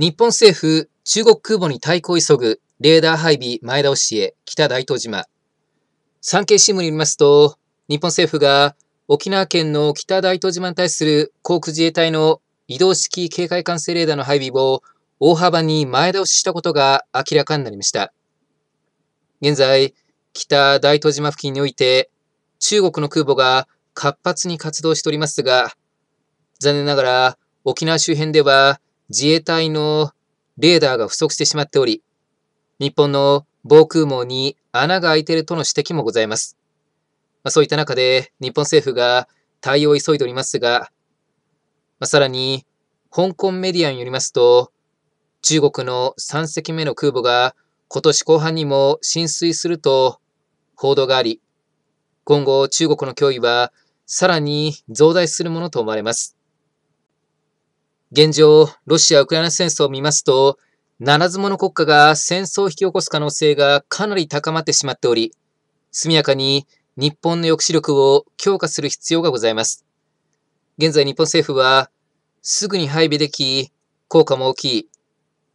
日本政府、中国空母に対抗急ぐ、レーダー配備前倒しへ、北大東島。産経新聞によりますと、日本政府が沖縄県の北大東島に対する航空自衛隊の移動式警戒管制レーダーの配備を大幅に前倒ししたことが明らかになりました。現在、北大東島付近において、中国の空母が活発に活動しておりますが、残念ながら沖縄周辺では自衛隊のレーダーが不足してしまっており、日本の防空網に穴が開いているとの指摘もございます。まあ、そういった中で日本政府が対応を急いでおりますが、まあ、さらに香港メディアによりますと、中国の3隻目の空母が今年後半にも浸水すると報道があり、今後中国の脅威はさらに増大するものと思われます。現状、ロシア・ウクライナ戦争を見ますと、ならずの国家が戦争を引き起こす可能性がかなり高まってしまっており、速やかに日本の抑止力を強化する必要がございます。現在日本政府は、すぐに配備でき、効果も大きい、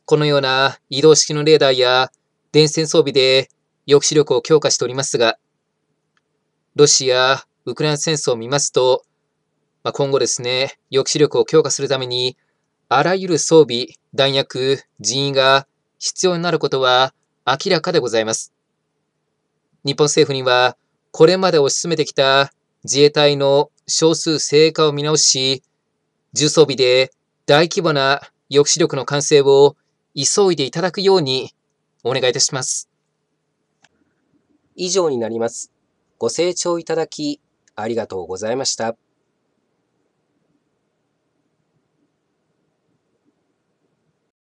このような移動式のレーダーや電線装備で抑止力を強化しておりますが、ロシア・ウクライナ戦争を見ますと、まあ、今後ですね、抑止力を強化するために、あらゆる装備、弾薬、人員が必要になることは明らかでございます。日本政府には、これまで推し進めてきた自衛隊の少数成果を見直し、重装備で大規模な抑止力の完成を急いでいただくようにお願いいたします。以上になります。ご清聴いただきありがとうございました。